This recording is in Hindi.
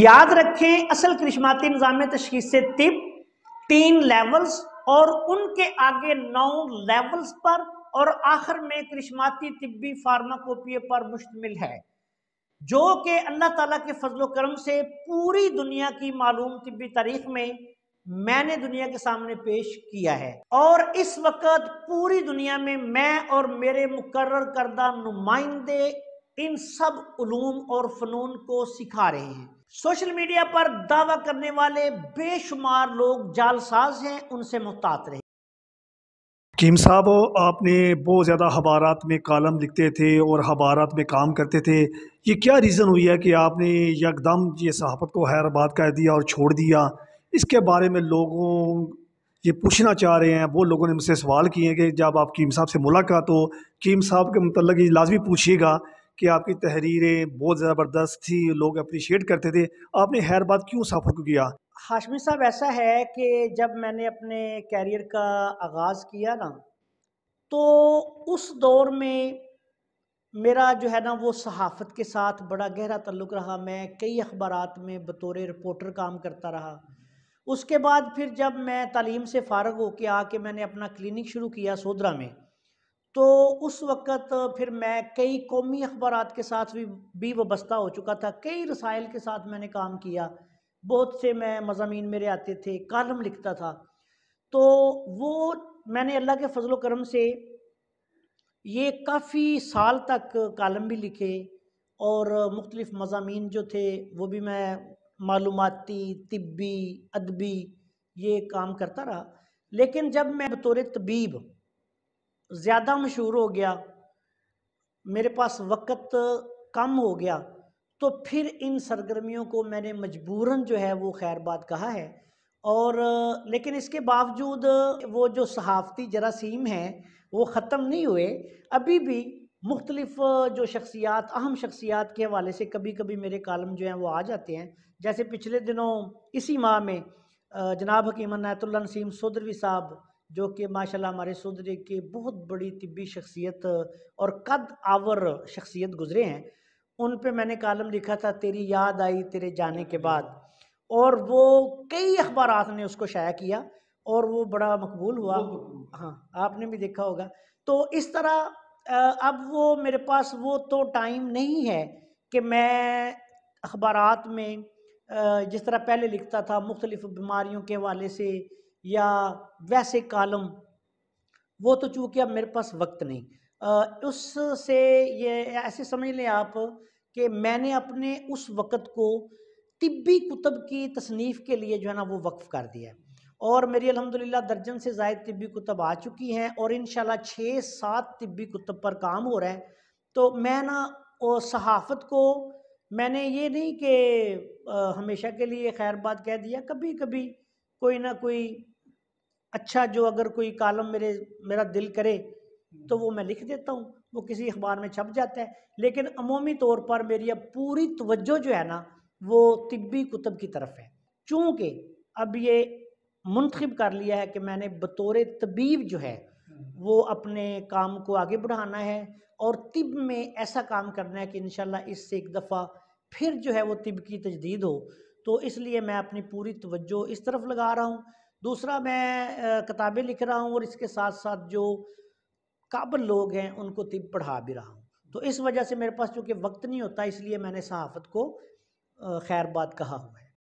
याद रखें असल कृष्माती निज़ाम तशीस तिब तीन लेवल्स और उनके आगे नौ लेवल्स पर और आखिर में कृष्माती तिब्बी फार्माकोपिया पर मुश्तमिल है जो कि अल्लाह ताला के फजलो करम से पूरी दुनिया की मालूम तिब्बी तारीख में मैंने दुनिया के सामने पेश किया है और इस वक्त पूरी दुनिया में मैं और मेरे मुकर्र करदा नुमाइंदे इन सब ूम और फ़नून को सिखा रहे हैं सोशल मीडिया पर दावा करने वाले बेशुमार लोग जालसाज हैं उनसे मुहतात रहे कीम साहब आपने बहुत ज़्यादा हबारात में कॉलम लिखते थे और हबारात में काम करते थे ये क्या रीज़न हुई है कि आपने यकदम ये सहाफ़त को हैदराबाद कह दिया और छोड़ दिया इसके बारे में लोगों ये पूछना चाह रहे हैं वो लोगों ने मुझसे सवाल किए हैं कि जब आप कीम साहब से मुलाकात हो कीम साहब के मतलब ये लाजमी पूछिएगा कि आपकी तहरीरें बहुत ज़बरदस्त थी लोग अप्रिशिएट करते थे आपने हैदराबाद क्यों सफ़र को किया हाशमी साहब ऐसा है कि जब मैंने अपने कैरियर का आगाज़ किया ना तो उस दौर में मेरा जो है ना वो सहाफ़त के साथ बड़ा गहरा तल्लक रहा मैं कई अखबार में बतौर रिपोर्टर काम करता रहा उसके बाद फिर जब मैं तालीम से फ़ारग होकर आके मैंने अपना क्लिनिक शुरू किया सोदरा में तो उस वक़्त फिर मैं कई कौमी अखबार के साथ भी भी वस्ता हो चुका था कई रसायल के साथ मैंने काम किया बहुत से मैं मजामी मेरे आते थे कालम लिखता था तो वो मैंने अल्लाह के फजल करम से ये काफ़ी साल तक कालम भी लिखे और मुख्तलिफ़ मजामी जो थे वो भी मैं मालूमती तबी अदबी ये काम करता रहा लेकिन जब मैं बतौर तबीब ज़्यादा मशहूर हो गया मेरे पास वक्त कम हो गया तो फिर इन सरगर्मियों को मैंने मजबूरन जो है वो खैर बात कहा है और लेकिन इसके बावजूद वो जो सहाफ़ती जरासीम हैं वो ख़त्म नहीं हुए अभी भी मुख्तलिफ जो शख्सियात अहम शख्सियात के हवाले से कभी कभी मेरे कालम जो हैं वो आ जाते हैं जैसे पिछले दिनों इसी माह में जनाब हकीम नायतुल्ला नसीम सोदरवी साहब जो कि माशाल्लाह हमारे सुदरी के बहुत बड़ी तिबी शख्सियत और कद आवर शख्सियत गुज़रे हैं उन पे मैंने कालम लिखा था तेरी याद आई तेरे जाने के बाद और वो कई अखबार ने उसको शाया किया और वो बड़ा मकबूल हुआ हाँ आपने भी देखा होगा तो इस तरह अब वो मेरे पास वो तो टाइम नहीं है कि मैं अखबार में जिस तरह पहले लिखता था मुख्तलिफ़ बीमारियों के हवाले से या वैसे कॉलम वो तो चूँकि अब मेरे पास वक्त नहीं उससे ये ऐसे समझ लें आप कि मैंने अपने उस वक़्त को तिब्बी कुतब की तसनीफ़ के लिए जो है ना वो वक्फ़ कर दिया है और मेरी अलहमदिल्ला दर्जन से जायद तिब्बी कुतब आ चुकी हैं और इन छः सात तिब्बी कुतब पर काम हो रहा है तो मैं ना सहाफ़त को मैंने ये नहीं कि हमेशा के लिए खैर बात कह दिया कभी कभी कोई ना कोई अच्छा जो अगर कोई कॉलम मेरे मेरा दिल करे तो वो मैं लिख देता हूँ वो किसी अखबार में छप जाता है लेकिन अमूमी तौर पर मेरी अब पूरी तवज्जो जो है ना वो तिब्बी कुतब की तरफ है चूँकि अब ये मुंतखब कर लिया है कि मैंने बतौर तबीब जो है वो अपने काम को आगे बढ़ाना है और तिब में ऐसा काम करना है कि इन इससे एक दफ़ा फिर जो है वो तिब की तजदीद हो तो इसलिए मैं अपनी पूरी तवज्जो इस तरफ लगा रहा हूँ दूसरा मैं किताबें लिख रहा हूँ और इसके साथ साथ जो काबिल लोग हैं उनको तिब पढ़ा भी रहा हूँ तो इस वजह से मेरे पास चूँकि वक्त नहीं होता इसलिए मैंने सहाफ़त को खैरबाद कहा हुआ है